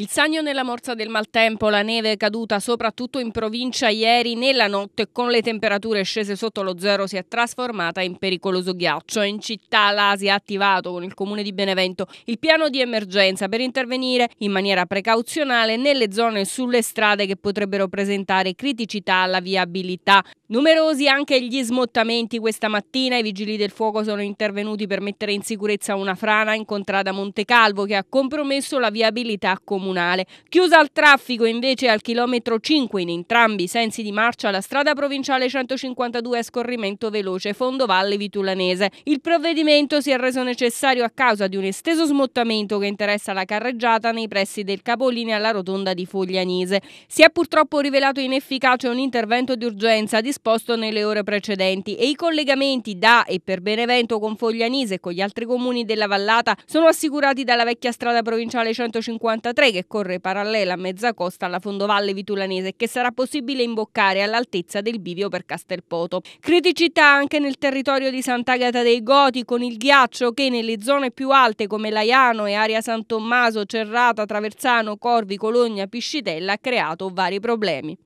Il sagno nella morsa del maltempo, la neve caduta soprattutto in provincia ieri nella notte con le temperature scese sotto lo zero si è trasformata in pericoloso ghiaccio. In città l'Asia ha attivato con il comune di Benevento il piano di emergenza per intervenire in maniera precauzionale nelle zone sulle strade che potrebbero presentare criticità alla viabilità. Numerosi anche gli smottamenti questa mattina, i vigili del fuoco sono intervenuti per mettere in sicurezza una frana incontrata a Montecalvo che ha compromesso la viabilità comunale comunale. Chiusa al traffico invece al chilometro 5 in entrambi i sensi di marcia la strada provinciale 152 a scorrimento veloce Fondovalle Vitulanese. Il provvedimento si è reso necessario a causa di un esteso smottamento che interessa la carreggiata nei pressi del capolinea alla rotonda di Foglianese. Si è purtroppo rivelato inefficace un intervento di urgenza disposto nelle ore precedenti e i collegamenti da e per Benevento con Foglianese e con gli altri comuni della vallata sono assicurati dalla vecchia strada provinciale 153 che che corre parallela a mezza costa alla fondovalle vitulanese e che sarà possibile imboccare all'altezza del bivio per Castelpoto. Criticità anche nel territorio di Sant'Agata dei Goti con il ghiaccio che nelle zone più alte come Laiano e Aria San Tommaso, Cerrata, Traversano, Corvi, Cologna, Piscitella ha creato vari problemi.